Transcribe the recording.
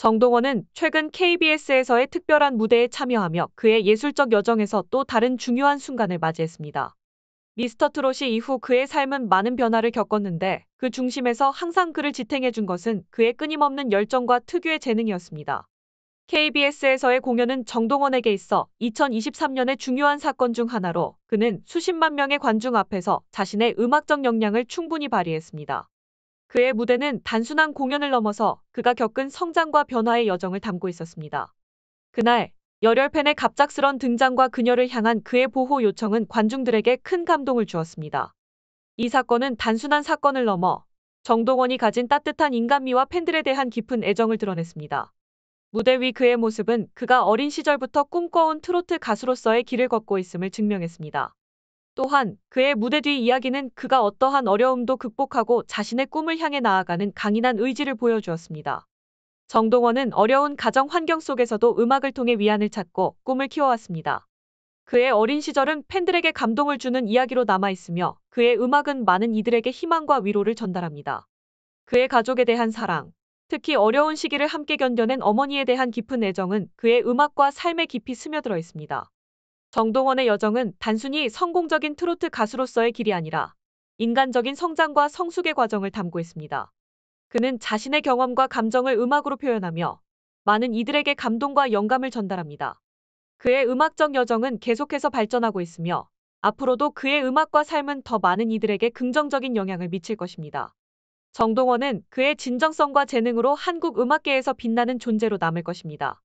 정동원은 최근 KBS에서의 특별한 무대에 참여하며 그의 예술적 여정에서 또 다른 중요한 순간을 맞이했습니다. 미스터트롯이 이후 그의 삶은 많은 변화를 겪었는데 그 중심에서 항상 그를 지탱해준 것은 그의 끊임없는 열정과 특유의 재능이었습니다. KBS에서의 공연은 정동원에게 있어 2023년의 중요한 사건 중 하나로 그는 수십만 명의 관중 앞에서 자신의 음악적 역량을 충분히 발휘했습니다. 그의 무대는 단순한 공연을 넘어서 그가 겪은 성장과 변화의 여정을 담고 있었습니다. 그날 열혈 팬의 갑작스런 등장과 그녀를 향한 그의 보호 요청은 관중들에게 큰 감동을 주었습니다. 이 사건은 단순한 사건을 넘어 정동원이 가진 따뜻한 인간미와 팬들에 대한 깊은 애정을 드러냈습니다. 무대 위 그의 모습은 그가 어린 시절부터 꿈꿔온 트로트 가수로서의 길을 걷고 있음을 증명했습니다. 또한 그의 무대 뒤 이야기는 그가 어떠한 어려움도 극복하고 자신의 꿈을 향해 나아가는 강인한 의지를 보여주었습니다. 정동원은 어려운 가정 환경 속에서도 음악을 통해 위안을 찾고 꿈을 키워왔습니다. 그의 어린 시절은 팬들에게 감동을 주는 이야기로 남아있으며 그의 음악은 많은 이들에게 희망과 위로를 전달합니다. 그의 가족에 대한 사랑, 특히 어려운 시기를 함께 견뎌낸 어머니에 대한 깊은 애정은 그의 음악과 삶에 깊이 스며들어 있습니다. 정동원의 여정은 단순히 성공적인 트로트 가수로서의 길이 아니라 인간적인 성장과 성숙의 과정을 담고있습니다. 그는 자신의 경험과 감정을 음악으로 표현하며 많은 이들에게 감동과 영감을 전달합니다. 그의 음악적 여정은 계속해서 발전하고 있으며 앞으로도 그의 음악과 삶은 더 많은 이들에게 긍정적인 영향을 미칠 것입니다. 정동원은 그의 진정성과 재능으로 한국 음악계에서 빛나는 존재로 남을 것입니다.